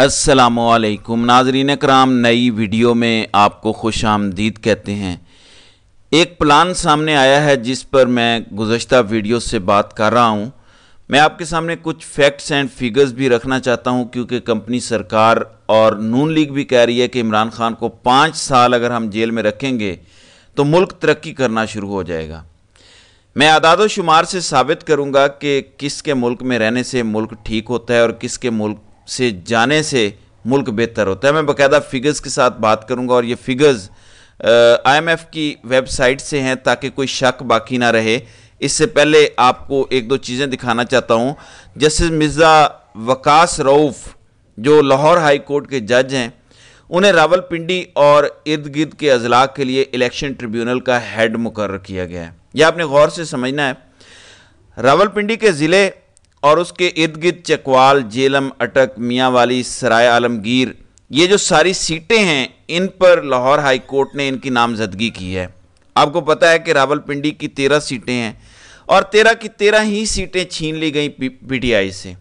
असलकुम नाजरीन कराम नई वीडियो में आपको खुश आमदीद कहते हैं एक प्लान सामने आया है जिस पर मैं गुज्त वीडियो से बात कर रहा हूँ मैं आपके सामने कुछ फैक्ट्स एंड फिगर्स भी रखना चाहता हूँ क्योंकि कंपनी सरकार और नून लीग भी कह रही है कि इमरान खान को पाँच साल अगर हम जेल में रखेंगे तो मुल्क तरक्की करना शुरू हो जाएगा मैं आदाद शुमार से साबित करूंगा कि किसके मुल्क में रहने से मुल्क ठीक होता है और किसके मुल्क से जाने से मुल्क बेहतर होता है मैं बाकायदा फिगर्स के साथ बात करूंगा और ये फिगर्स आईएमएफ की वेबसाइट से हैं ताकि कोई शक बाकी ना रहे इससे पहले आपको एक दो चीज़ें दिखाना चाहता हूँ जस्टिस मिर्ज़ा वकास रऊफ़ जो लाहौर हाई कोर्ट के जज हैं उन्हें रावलपिंडी और इर्द गिर्द के अजला के लिए इलेक्शन ट्रिब्यूनल का हेड मुकर किया गया है यह आपने गौर से समझना है रावलपिंडी के ज़िले और उसके इर्द गिर्द चकवाल जेलम अटक मियाँ वाली सराय आलमगीर ये जो सारी सीटें हैं इन पर लाहौर हाई कोर्ट ने इनकी नामजदगी की है आपको पता है कि रावलपिंडी की तेरह सीटें हैं और तेरह की तेरह ही सीटें छीन ली गई पीटीआई से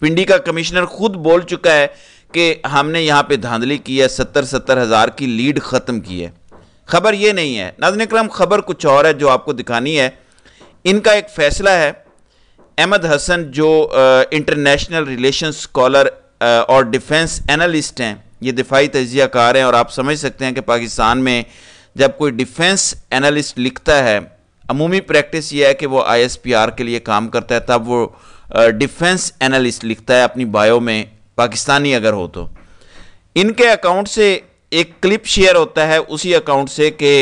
पिंडी का कमिश्नर खुद बोल चुका है कि हमने यहाँ पे धांधली की है सत्तर सत्तर हज़ार की लीड ख़त्म की है खबर ये नहीं है नाजन करम खबर कुछ और है जो आपको दिखानी है इनका एक फैसला है अहमद हसन जो इंटरनेशनल रिलेशन स्कॉलर और डिफेंस एनालिस्ट हैं ये दिफाई तजिया कार हैं और आप समझ सकते हैं कि पाकिस्तान में जब कोई डिफेंस एनालिस्ट लिखता है अमूमी प्रैक्टिस ये है कि वो आईएसपीआर के लिए काम करता है तब वो डिफेंस एनालिस्ट लिखता है अपनी बायो में पाकिस्तानी अगर हो तो इनके अकाउंट से एक क्लिप शेयर होता है उसी अकाउंट से कि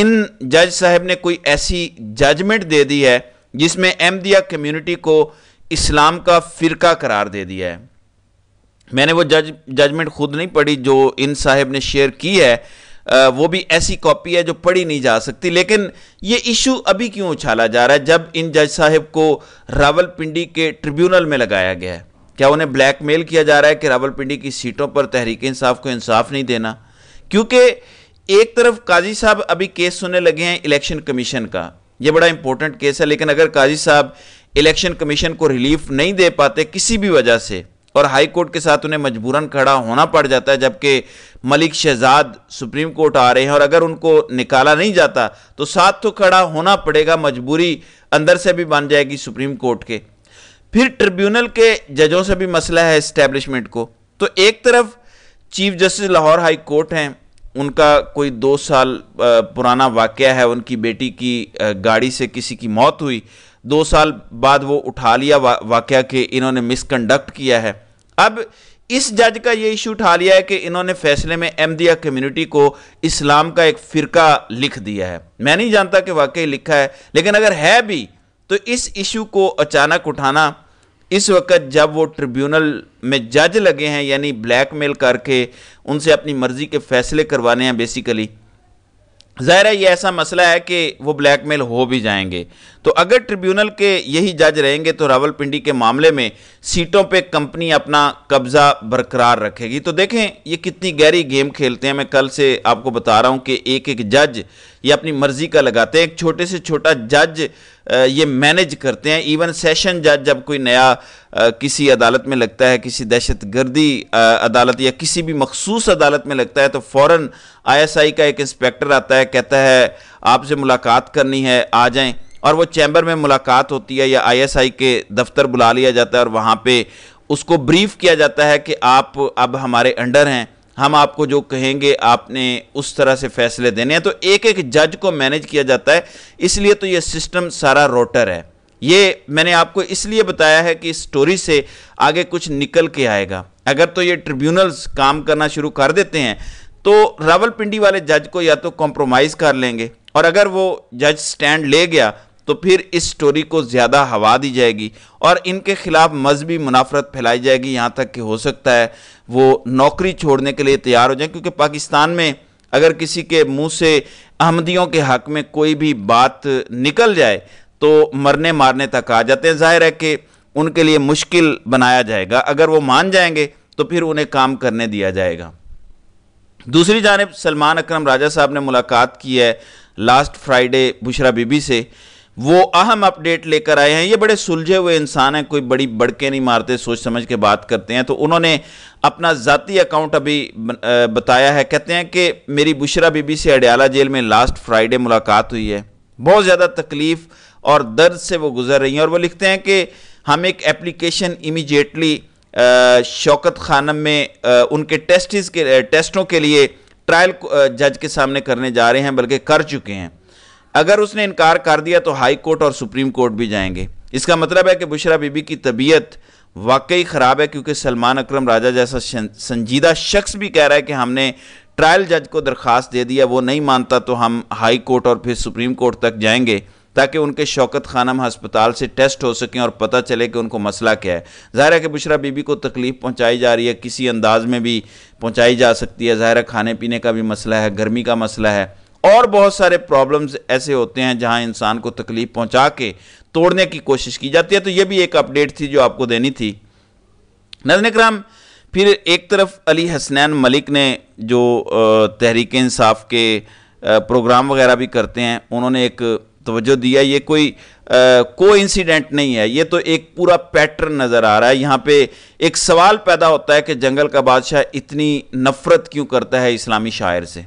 इन जज साहब ने कोई ऐसी जजमेंट दे दी है जिसमें अहमदिया कम्युनिटी को इस्लाम का फ़िरका करार दे दिया है मैंने वो जज जजमेंट खुद नहीं पढ़ी जो इन साहब ने शेयर की है वो भी ऐसी कॉपी है जो पढ़ी नहीं जा सकती लेकिन ये इशू अभी क्यों उछाला जा रहा है जब इन जज साहब को रावलपिंडी के ट्रिब्यूनल में लगाया गया है क्या उन्हें ब्लैकमेल किया जा रहा है कि रावलपिंडी की सीटों पर तहरीक इंसाफ को इंसाफ नहीं देना क्योंकि एक तरफ काजी साहब अभी केस सुनने लगे हैं इलेक्शन कमीशन का ये बड़ा इंपॉर्टेंट केस है लेकिन अगर काजी साहब इलेक्शन कमीशन को रिलीफ नहीं दे पाते किसी भी वजह से और हाई कोर्ट के साथ उन्हें मजबूरन खड़ा होना पड़ जाता है जबकि मलिक शहजाद सुप्रीम कोर्ट आ रहे हैं और अगर उनको निकाला नहीं जाता तो साथ तो खड़ा होना पड़ेगा मजबूरी अंदर से भी बन जाएगी सुप्रीम कोर्ट के फिर ट्रिब्यूनल के जजों से भी मसला है इस्टेब्लिशमेंट को तो एक तरफ chief justice Lahore high court हैं उनका कोई दो साल पुराना वाक्य है उनकी बेटी की गाड़ी से किसी की मौत हुई दो साल बाद वो उठा लिया वा, वाक़ के इन्होंने मिसकंडक्ट किया है अब इस जज का ये इशू उठा लिया है कि इन्होंने फैसले में अहमदिया कम्युनिटी को इस्लाम का एक फ़िरका लिख दिया है मैं नहीं जानता कि वाकई लिखा है लेकिन अगर है भी तो इस इशू को अचानक उठाना इस वक्त जब वो ट्रिब्यूनल में जज लगे हैं यानी ब्लैकमेल करके उनसे अपनी मर्ज़ी के फैसले करवाने हैं बेसिकली ज़ाहिर है ये ऐसा मसला है कि वो ब्लैकमेल हो भी जाएंगे तो अगर ट्रिब्यूनल के यही जज रहेंगे तो रावलपिंडी के मामले में सीटों पे कंपनी अपना कब्ज़ा बरकरार रखेगी तो देखें ये कितनी गहरी गेम खेलते हैं मैं कल से आपको बता रहा हूँ कि एक एक जज ये अपनी मर्ज़ी का लगाते हैं एक छोटे से छोटा जज ये मैनेज करते हैं इवन सेशन जज जब कोई नया किसी अदालत में लगता है किसी दहशत गर्दी अदालत या किसी भी मखसूस अदालत में लगता है तो फ़ौर आई का एक इंस्पेक्टर आता है कहता है आपसे मुलाकात करनी है आ जाएँ और वो चैम्बर में मुलाकात होती है या आईएसआई के दफ्तर बुला लिया जाता है और वहाँ पर उसको ब्रीफ किया जाता है कि आप अब हमारे अंडर हैं हम आपको जो कहेंगे आपने उस तरह से फैसले देने हैं तो एक एक जज को मैनेज किया जाता है इसलिए तो ये सिस्टम सारा रोटर है ये मैंने आपको इसलिए बताया है कि इस स्टोरी से आगे कुछ निकल के आएगा अगर तो ये ट्रिब्यूनल्स काम करना शुरू कर देते हैं तो रावलपिंडी वाले जज को या तो कॉम्प्रोमाइज़ कर लेंगे और अगर वो जज स्टैंड ले गया तो फिर इस स्टोरी को ज़्यादा हवा दी जाएगी और इनके खिलाफ मजहबी मुनाफरत फैलाई जाएगी यहाँ तक कि हो सकता है वो नौकरी छोड़ने के लिए तैयार हो जाए क्योंकि पाकिस्तान में अगर किसी के मुंह से अहमदियों के हक में कोई भी बात निकल जाए तो मरने मारने तक आ जाते हैं जाहिर है कि उनके लिए मुश्किल बनाया जाएगा अगर वो मान जाएंगे तो फिर उन्हें काम करने दिया जाएगा दूसरी जानब सलमान अक्रम राजा साहब ने मुलाकात की है लास्ट फ्राइडे बुशरा बीबी से वो अहम अपडेट लेकर आए हैं ये बड़े सुलझे हुए इंसान हैं कोई बड़ी बड़के नहीं मारते सोच समझ के बात करते हैं तो उन्होंने अपना ज़ाती अकाउंट अभी बताया है कहते हैं कि मेरी बुशरा बीबी से अडयाला जेल में लास्ट फ्राइडे मुलाकात हुई है बहुत ज़्यादा तकलीफ़ और दर्द से वो गुजर रही हैं और वो लिखते हैं कि हम एक एप्लीकेशन इमीजिएटली शौकत खानम में आ, उनके टेस्टिस के टेस्टों के लिए ट्रायल जज के सामने करने जा रहे हैं बल्कि कर चुके हैं अगर उसने इनकार कर दिया तो हाई कोर्ट और सुप्रीम कोर्ट भी जाएंगे इसका मतलब है कि बुशरा बीबी की तबीयत वाकई ख़राब है क्योंकि सलमान अकरम राजा जैसा संजीदा शख्स भी कह रहा है कि हमने ट्रायल जज को दरख्वास्त दे दिया वो नहीं मानता तो हम हाई कोर्ट और फिर सुप्रीम कोर्ट तक जाएंगे ताकि उनके शौकत खानम हस्पताल से टेस्ट हो सकें और पता चले कि उनको मसला क्या है ज़ाहिर है कि बुशरा बीबी को तकलीफ़ पहुंचाई जा रही है किसी अंदाज में भी पहुंचाई जा सकती है ज़ाहिर खाने पीने का भी मसला है गर्मी का मसला है और बहुत सारे प्रॉब्लम्स ऐसे होते हैं जहां इंसान को तकलीफ पहुंचा के तोड़ने की कोशिश की जाती है तो ये भी एक अपडेट थी जो आपको देनी थी नजन कराम फिर एक तरफ अली हसनैन मलिक ने जो तहरीक इंसाफ के प्रोग्राम वगैरह भी करते हैं उन्होंने एक तवज्जो दिया ये कोई को इंसिडेंट नहीं है ये तो एक पूरा पैटर्न नज़र आ रहा है यहाँ पे एक सवाल पैदा होता है कि जंगल का बादशाह इतनी नफ़रत क्यों करता है इस्लामी शायर से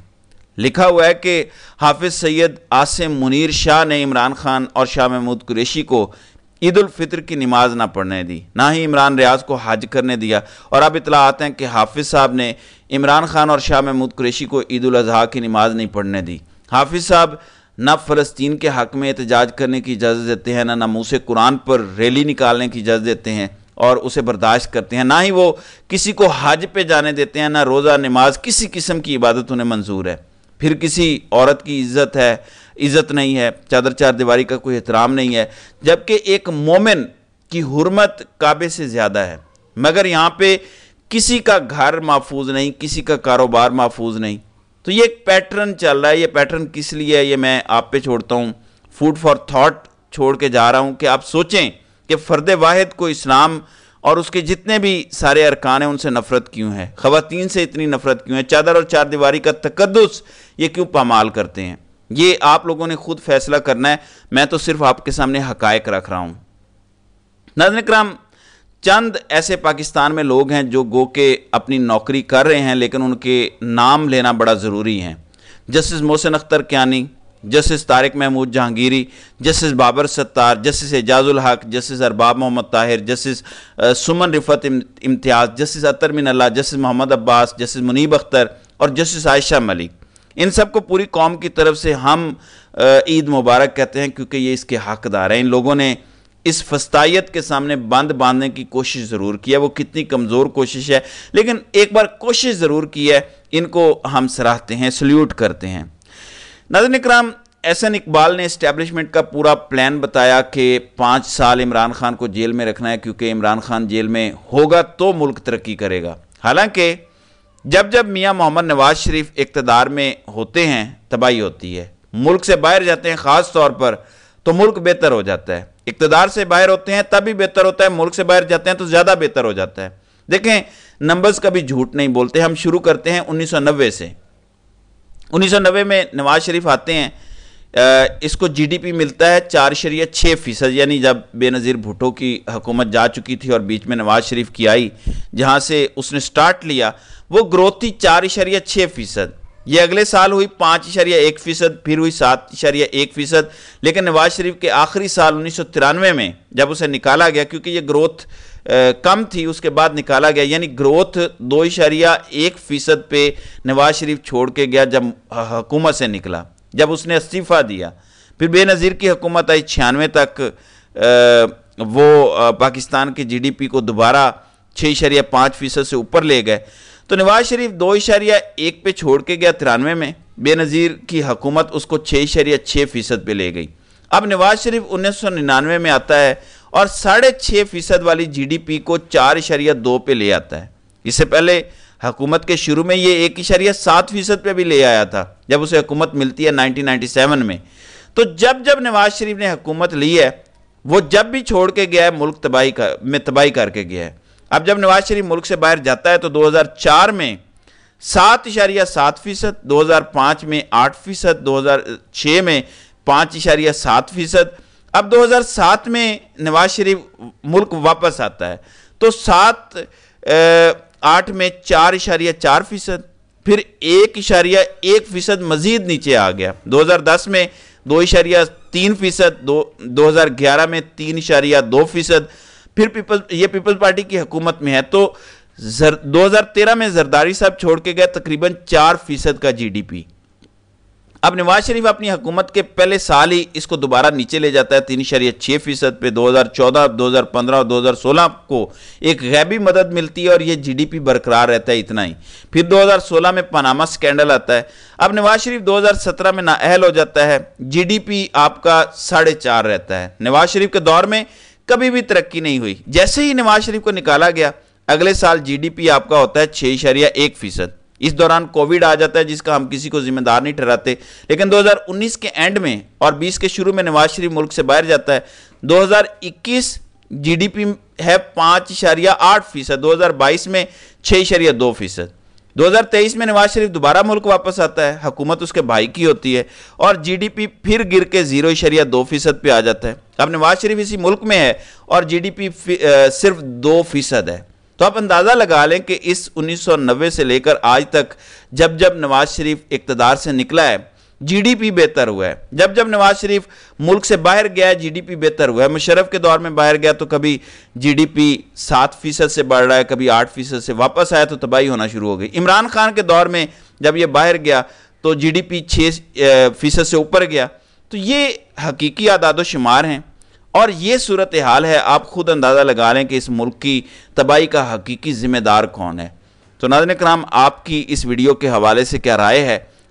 लिखा हुआ है कि हाफिज़ सैयद आसिम मुनीर शाह ने इमरान खान और शाह महमूद कुरेशी को ईद फितर की नमाज ना पढ़ने दी ना ही इमरान रियाज को हज करने दिया और अब इतला आते हैं कि हाफिज़ साहब ने इमरान खान और शाह महमूद कुरेशी को ईद अजी की नमाज नहीं पढ़ने दी हाफिज़ साहब ना फ़लस्तीन के हक़ में एहतजाज करने की इजाज़त देते हैं ना नामूस कुरान पर रैली निकालने की इजाज़त देते हैं और उसे बर्दाश्त करते हैं ना ही वो किसी को हज पे जाने देते हैं ना रोज़ा नमाज किसी किस्म की इबादत उन्हें मंजूर है फिर किसी औरत की इज्जत है इज्जत नहीं है चादर चार दीवारी का कोई एहतराम नहीं है जबकि एक मोमिन की हरमत काबे से ज़्यादा है मगर यहाँ पे किसी का घर महफूज नहीं किसी का कारोबार महफूज नहीं तो ये एक पैटर्न चल रहा है ये पैटर्न किस लिए है ये मैं आप पे छोड़ता हूँ फूड फॉर थाट छोड़ के जा रहा हूँ कि आप सोचें कि फ़र्द वाहिद को इस्लाम और उसके जितने भी सारे अरकान हैं उनसे नफ़रत क्यों है ख़वातीन से इतनी नफ़रत क्यों है चादर और चार दीवारी का तकदस ये क्यों पामाल करते हैं ये आप लोगों ने खुद फैसला करना है मैं तो सिर्फ आपके सामने हकायक रख रहा हूँ नजन कराम चंद ऐसे पाकिस्तान में लोग हैं जो गो के अपनी नौकरी कर रहे हैं लेकिन उनके नाम लेना बड़ा ज़रूरी है justice Mohsin Akhtar Kayani justice Tariq Mahmood Jahangiri justice Babar Sattar justice Ejazul Haq justice Arbab Mohammad Tahir justice Saman Rifat Imtiaz justice Athar Minallah justice Mohammad Abbas justice Munib Akhtar और जस्टिस आयशा मलिक इन सबको पूरी कौम की तरफ से हम ईद मुबारक कहते हैं क्योंकि ये इसके हकदार हैं इन लोगों ने इस फस्तायत के सामने बंद बांधने की कोशिश ज़रूर की है वो कितनी कमज़ोर कोशिश है लेकिन एक बार कोशिश ज़रूर की है इनको हम सराहते हैं सल्यूट करते हैं नजर इक्राम एहसन इकबाल ने इस्टेबलिशमेंट का पूरा प्लान बताया कि पाँच साल इमरान खान को जेल में रखना है क्योंकि इमरान खान जेल में होगा तो मुल्क तरक्की करेगा हालांकि जब जब मियाँ मोहम्मद नवाज शरीफ इकतदार में होते हैं तबाही होती है मुल्क से बाहर जाते हैं ख़ास तौर पर तो मुल्क बेहतर हो जाता है इकतदार से बाहर होते हैं तभी बेहतर होता है मुल्क से बाहर जाते हैं तो ज़्यादा बेहतर हो जाता है देखें नंबर्स कभी झूठ नहीं बोलते हम शुरू करते हैं नब्बे से नब्बे में नवाज शरीफ आते हैं इसको जीडीपी मिलता है चार शरिया छः फीसद यानी जब बेनज़ीर भुटो की हुकूमत जा चुकी थी और बीच में नवाज शरीफ की आई जहाँ से उसने स्टार्ट लिया वो ग्रोथ थी चार इशारिया छः फीसद ये अगले साल हुई पाँच इशारिया एक फीसद फिर हुई सात इशारिया एक फीसद लेकिन नवाज शरीफ के आखिरी साल उन्नीस सौ तिरानवे में जब उसे निकाला गया क्योंकि ये ग्रोथ कम थी उसके बाद निकाला गया यानी ग्रोथ दो इशारिया एक फ़ीसद पे नवाज शरीफ छोड़ के गया जब हुकूमत से निकला जब उसने इस्तीफ़ा दिया फिर बेनज़ीर की हुकूमत आई छियानवे तक वो पाकिस्तान के जीडीपी को दोबारा छः इशारिया पाँच फ़ीसद से ऊपर ले गए तो नवाज शरीफ दो इशारिया एक पे छोड़ के गया तिरानवे में बेनज़ीर की हकूमत उसको छः इशारिया छः फ़ीसद पर ले गई अब नवाज शरीफ उन्नीस सौ निन्यानवे में आता है और साढ़े छः फ़ीसद वाली जी डी पी को चार इशारिया दो पे ले आता है इससे पहले हकूमत के शुरू में ये एक इशारिया सात फ़ीसद पर भी ले आया था जब उसे हकूमत मिलती है नाइनटीन सेवन में तो जब जब नवाज शरीफ ने हकूमत ली है वो जब भी छोड़ के गया है मुल्क तबाही का में तबाही करके गया है अब जब नवाज शरीफ मुल्क से बाहर जाता है तो 2004 में सात इशारिया सात फीसद दो में आठ फीसद दो में पाँच इशारिया सात फीसद अब 2007 में नवाज शरीफ मुल्क वापस आता है तो सात आठ में चार इशारिया चार फीसद फिर एक इशारिया एक फीसद मज़ीद नीचे आ गया 2010 में दो इशारिया तीन फीसद दो दो में तीन इशारिया दो फीसद फिर पीपल्स ये पीपल्स पार्टी की हुकूमत में है तो जर, 2013 में जरदारी साहब छोड़ के गए तकरीबन चार फीसद का जीडीपी अब नवाज शरीफ अपनी हुकूमत के पहले साल ही इसको दोबारा नीचे ले जाता है तीन शरीय छः फीसद पे 2014, पंद्रह और सोलह को एक गैबी मदद मिलती है और ये जीडीपी बरकरार रहता है इतना ही फिर दो हजार सोलह में पनामा स्कैंडल आता है अब नवाज शरीफ दो हजार सत्रह में नाअहल हो जाता है जी डी पी आपका साढ़े चार रहता है नवाज शरीफ के दौर में कभी भी तरक्की नहीं हुई जैसे ही नवाज शरीफ को निकाला गया अगले साल जीडीपी आपका होता है छः इशारिया एक फीसद इस दौरान कोविड आ जाता है जिसका हम किसी को जिम्मेदार नहीं ठहराते लेकिन 2019 के एंड में और 20 के शुरू में नवाज शरीफ मुल्क से बाहर जाता है 2021 जीडीपी है पाँच इशारिया आठ फीसद दो में छः इशारिया दो फीसद 2023 में नवाज शरीफ दोबारा मुल्क वापस आता है हकूमत उसके भाई की होती है और जीडीपी फिर गिर के जीरो इशरिया दो फीसद पर आ जाता है अब नवाज शरीफ इसी मुल्क में है और जीडीपी सिर्फ दो फीसद है तो आप अंदाज़ा लगा लें कि इस 1990 से लेकर आज तक जब जब नवाज शरीफ इकतदार से निकला है जीडीपी बेहतर हुआ है जब जब नवाज शरीफ मुल्क से बाहर गया है जीडीपी बेहतर हुआ है मुशरफ के दौर में बाहर गया तो कभी जीडीपी सात फीसद से बढ़ रहा है कभी आठ फीसद से वापस आया तो तबाही होना शुरू हो गई इमरान खान के दौर में जब ये बाहर गया तो जी पी छः फीसद से ऊपर गया तो ये हकीकी आदाद शुमार हैं और ये सूरत हाल है आप खुद अंदाज़ा लगा लें कि इस मुल्क की तबाही का हकीकी ज़िम्मेदार कौन है तो नाजन कराम आपकी इस वीडियो के हवाले से क्या राय है